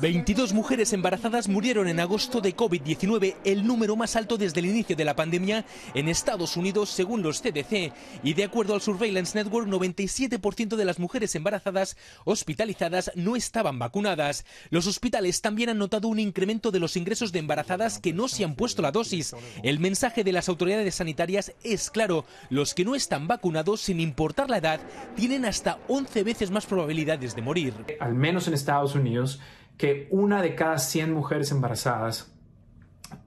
22 mujeres embarazadas murieron en agosto de COVID-19, el número más alto desde el inicio de la pandemia en Estados Unidos, según los CDC. Y de acuerdo al Surveillance Network, 97% de las mujeres embarazadas hospitalizadas no estaban vacunadas. Los hospitales también han notado un incremento de los ingresos de embarazadas que no se han puesto la dosis. El mensaje de las autoridades sanitarias es claro, los que no están vacunados, sin importar la edad, tienen hasta 11 veces más probabilidades de morir. Al menos en Estados Unidos, que una de cada 100 mujeres embarazadas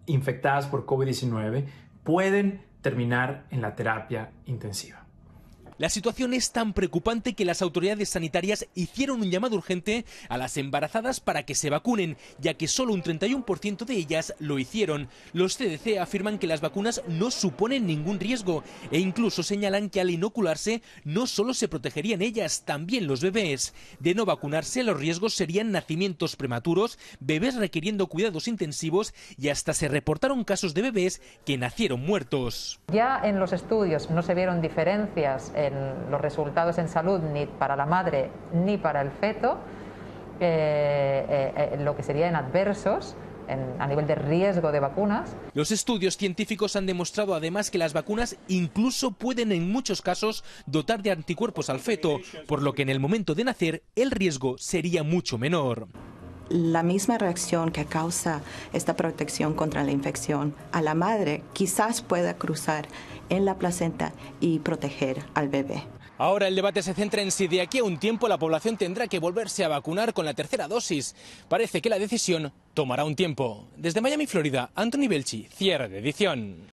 infectadas por COVID-19 pueden terminar en la terapia intensiva. La situación es tan preocupante que las autoridades sanitarias hicieron un llamado urgente a las embarazadas para que se vacunen, ya que solo un 31% de ellas lo hicieron. Los CDC afirman que las vacunas no suponen ningún riesgo e incluso señalan que al inocularse no solo se protegerían ellas, también los bebés. De no vacunarse, los riesgos serían nacimientos prematuros, bebés requiriendo cuidados intensivos y hasta se reportaron casos de bebés que nacieron muertos. Ya en los estudios no se vieron diferencias. Eh, los resultados en salud ni para la madre ni para el feto, eh, eh, eh, lo que en adversos, a nivel de riesgo de vacunas. Los estudios científicos han demostrado además que las vacunas incluso pueden en muchos casos dotar de anticuerpos al feto, por lo que en el momento de nacer el riesgo sería mucho menor la misma reacción que causa esta protección contra la infección a la madre quizás pueda cruzar en la placenta y proteger al bebé. Ahora el debate se centra en si de aquí a un tiempo la población tendrá que volverse a vacunar con la tercera dosis. Parece que la decisión tomará un tiempo. Desde Miami, Florida, Anthony Belchi, cierre de edición.